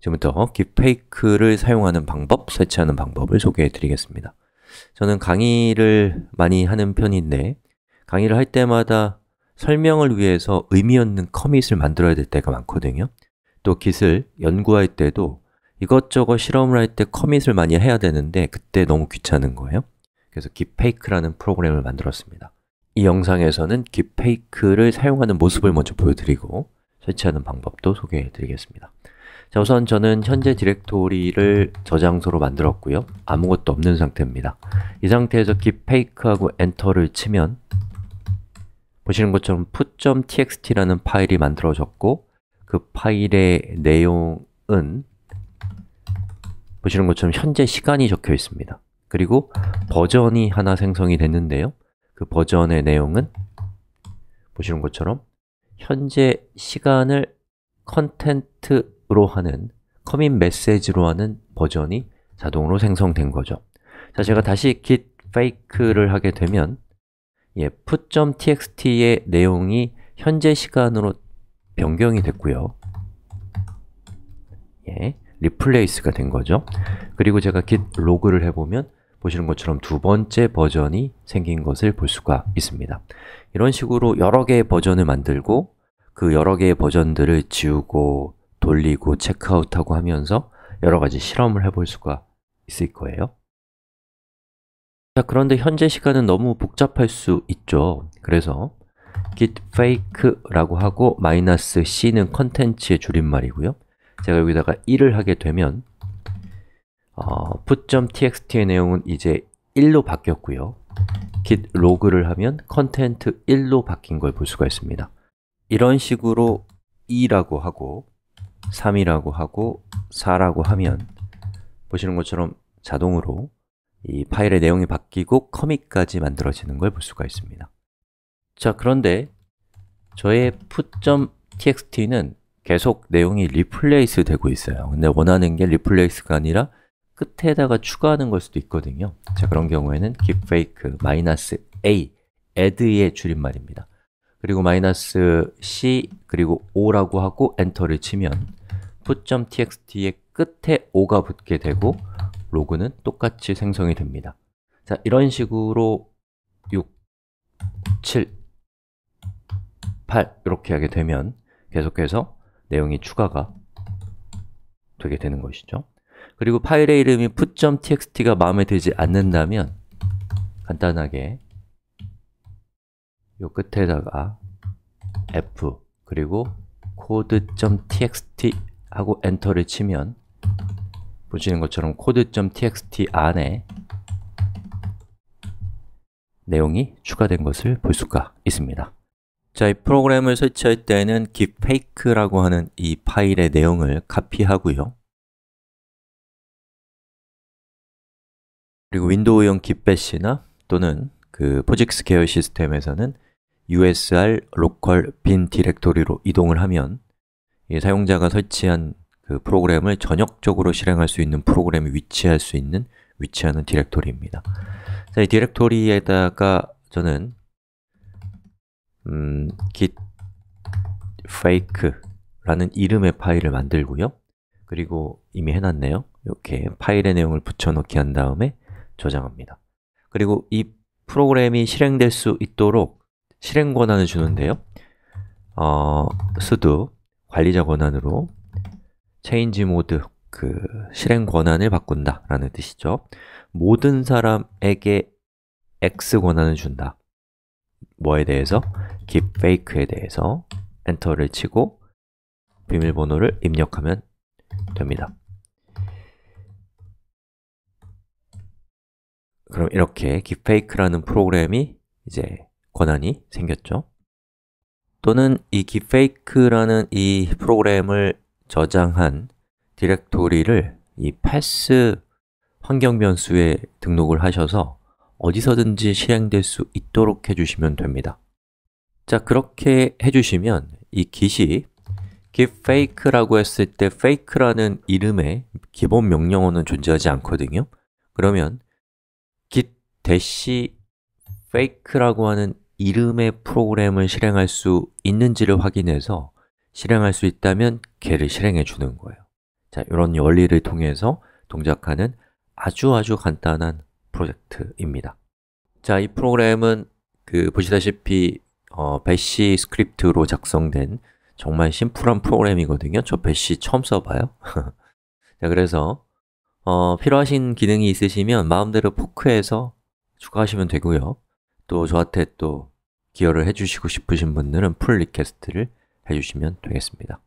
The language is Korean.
지금부터 딥페이크를 사용하는 방법, 설치하는 방법을 소개해 드리겠습니다 저는 강의를 많이 하는 편인데 강의를 할 때마다 설명을 위해서 의미 없는 커밋을 만들어야 될 때가 많거든요 또 Git을 연구할 때도 이것저것 실험을 할 때 커밋을 많이 해야 되는데 그때 너무 귀찮은 거예요 그래서 딥페이크라는 프로그램을 만들었습니다 이 영상에서는 딥페이크를 사용하는 모습을 먼저 보여드리고 설치하는 방법도 소개해 드리겠습니다 자 우선 저는 현재 디렉토리를 저장소로 만들었고요 아무것도 없는 상태입니다 이 상태에서 git fake하고 엔터를 치면 보시는 것처럼 put.txt라는 파일이 만들어졌고 그 파일의 내용은 보시는 것처럼 현재 시간이 적혀 있습니다 그리고 버전이 하나 생성이 됐는데요 그 버전의 내용은 보시는 것처럼 현재 시간을 컨텐트 으로 하는 커밋 메시지로 하는 버전이 자동으로 생성된 거죠 자, 제가 다시 git fake를 하게 되면 예, put.txt의 내용이 현재 시간으로 변경이 됐고요 예, 리플레이스가 된 거죠 그리고 제가 git 로그를 해보면 보시는 것처럼 두 번째 버전이 생긴 것을 볼 수가 있습니다 이런 식으로 여러 개의 버전을 만들고 그 여러 개의 버전들을 지우고 돌리고 체크아웃하고 하면서 여러 가지 실험을 해볼 수가 있을 거예요. 자, 그런데 현재 시간은 너무 복잡할 수 있죠. 그래서 git fake라고 하고 마이너스 c는 컨텐츠의 줄임말이고요. 제가 여기다가 1을 하게 되면 어, put.txt의 내용은 이제 1로 바뀌었고요. git log를 하면 컨텐트 1로 바뀐 걸 볼 수가 있습니다. 이런 식으로 2라고 하고 3이라고 하고 4라고 하면 보시는 것처럼 자동으로 이 파일의 내용이 바뀌고 커밋까지 만들어지는 걸 볼 수가 있습니다 자, 그런데 저의 put.txt는 계속 내용이 리플레이스 되고 있어요 근데 원하는 게 리플레이스가 아니라 끝에다가 추가하는 걸 수도 있거든요 자, 그런 경우에는 keepfake -a add의 줄임말입니다 그리고 마이너스 c 그리고 o라고 하고 엔터를 치면 input.txt의 끝에 5가 붙게 되고 로그는 똑같이 생성이 됩니다 자, 이런 식으로 6, 7, 8 이렇게 하게 되면 계속해서 내용이 추가가 되게 되는 것이죠 그리고 파일의 이름이 put.txt가 마음에 들지 않는다면 간단하게 이 끝에다가 f 그리고 code.txt 하고 엔터를 치면 보시는 것처럼 code.txt 안에 내용이 추가된 것을 볼 수가 있습니다 자, 이 프로그램을 설치할 때는 gitfake라고 하는 이 파일의 내용을 카피하고요 그리고 윈도우용 gitbash나 또는 그 포직스 계열 시스템에서는 usr local bin 디렉토리로 이동을 하면 사용자가 설치한 그 프로그램을 전역적으로 실행할 수 있는 프로그램이 위치할 수 있는 위치하는 디렉토리입니다. 자, 이 디렉토리에다가 저는 음, git fake라는 이름의 파일을 만들고요. 그리고 이미 해놨네요. 이렇게 파일의 내용을 붙여넣기 한 다음에 저장합니다. 그리고 이 프로그램이 실행될 수 있도록 실행 권한을 주는데요. 어, sudo 관리자 권한으로 체인지 모드 그 실행 권한을 바꾼다 라는 뜻이죠 모든 사람에게 X 권한을 준다 뭐에 대해서? gibfake에 대해서 엔터를 치고 비밀번호를 입력하면 됩니다 그럼 이렇게 gibfake라는 프로그램이 이제 권한이 생겼죠 또는 이 g e e f a k e 라는이 프로그램을 저장한 디렉토리를 이 pass 환경 변수에 등록을 하셔서 어디서든지 실행될 수 있도록 해주시면 됩니다 자, 그렇게 해주시면 이 git이 g f a k e 라고 했을 때 fake라는 이름의 기본 명령어는 존재하지 않거든요 그러면 git-fake라고 하는 이름의 프로그램을 실행할 수 있는지를 확인해서 실행할 수 있다면 걔를 실행해 주는 거예요 자, 이런 원리를 통해서 동작하는 아주 아주 간단한 프로젝트입니다 자, 이 프로그램은 그 보시다시피 어, 배시 스크립트로 작성된 정말 심플한 프로그램이거든요 저 배시 처음 써봐요 자, 그래서 어, 필요하신 기능이 있으시면 마음대로 포크해서 추가하시면 되고요 또 저한테 또 기여를 해주시고 싶으신 분들은 풀 리퀘스트를 해주시면 되겠습니다.